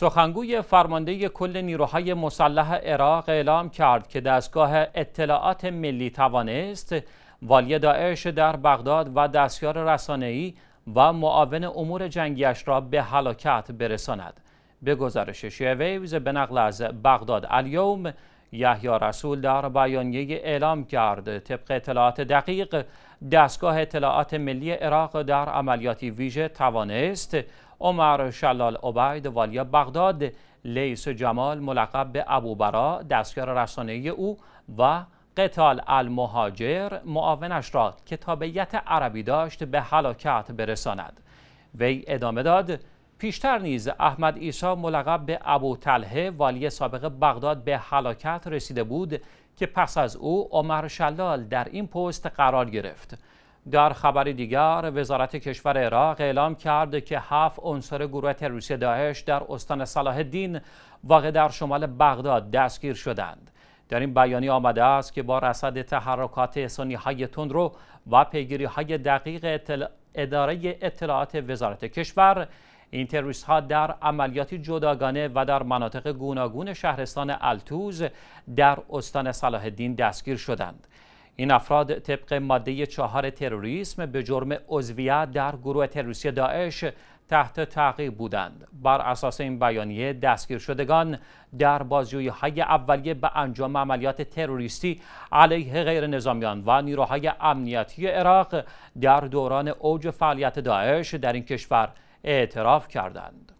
سخنگوی فرمانده کل نیروهای مسلح عراق اعلام کرد که دستگاه اطلاعات ملی توانست والی داعش در بغداد و دستیار رسانه‌ای و معاون امور جنگیش را به هلاکت برساند. به گزارش ویوز به نقل از بغداد الیوم یحیی رسول در بیانیه اعلام کرد طبق اطلاعات دقیق دستگاه اطلاعات ملی عراق در عملیاتی ویژه توانست عمر شلال عبید والیا بغداد لیس جمال ملقب به برا دستیار رسانه او و قتال المهاجر معاونش را که عربی داشت به هلاکت برساند وی ادامه داد پیشتر نیز احمد ایسا ملقب به ابو تله والی سابق بغداد به حلاکت رسیده بود که پس از او عمر شلال در این پست قرار گرفت در خبر دیگر وزارت کشور عراق اعلام کرد که هفت عنصر گروه تروریستی داعش در استان صلاح الدین واقع در شمال بغداد دستگیر شدند در این بیانیه آمده است که با رصد تحرکات سنی های تندرو و پیگیری های دقیق اداره اطلاعات وزارت کشور این تروریست ها در عملیاتی جداگانه و در مناطق گوناگون شهرستان التوز در استان صلاح الدین دستگیر شدند این افراد طبق ماده چهار تروریسم به جرم عضویت در گروه تروریستی داعش تحت تعقیب بودند بر اساس این بیانیه دستگیر شدگان در بازجویی های اولیه به انجام عملیات تروریستی علیه غیر نظامیان و نیروهای امنیتی عراق در دوران اوج فعالیت داعش در این کشور اعتراف کردند.